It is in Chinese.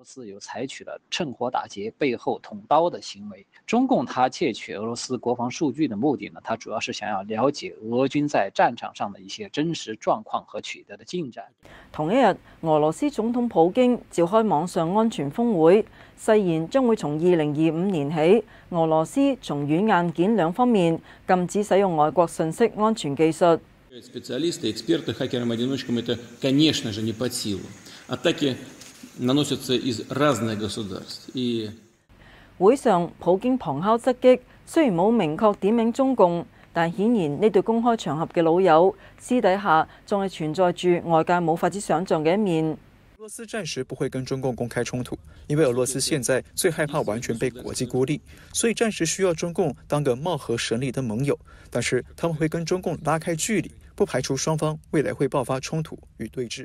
罗斯有采取了趁火打劫、背后捅刀的行为。中共他窃取俄罗斯国防数据的目的呢？他主要是想要了解俄军在战场上的一些真实状况和取得的进展。同一日，俄罗斯总统普京召开网上安全峰会，誓言将会从二零二五年起，俄罗斯从软硬件两方面禁止使用外国信息安全技术。会上，普京旁敲侧击，虽然冇明确点名中共，但显然呢对公开场合嘅老友，私底下仲系存在住外界冇法子想象嘅一面。俄罗斯暂时不会跟中共公开冲突，因为俄罗斯现在最害怕完全被国际孤立，所以暂时需要中共当个貌合神离的盟友，但是他们会跟中共拉开距离，不排除双方未来会爆发冲突与对峙。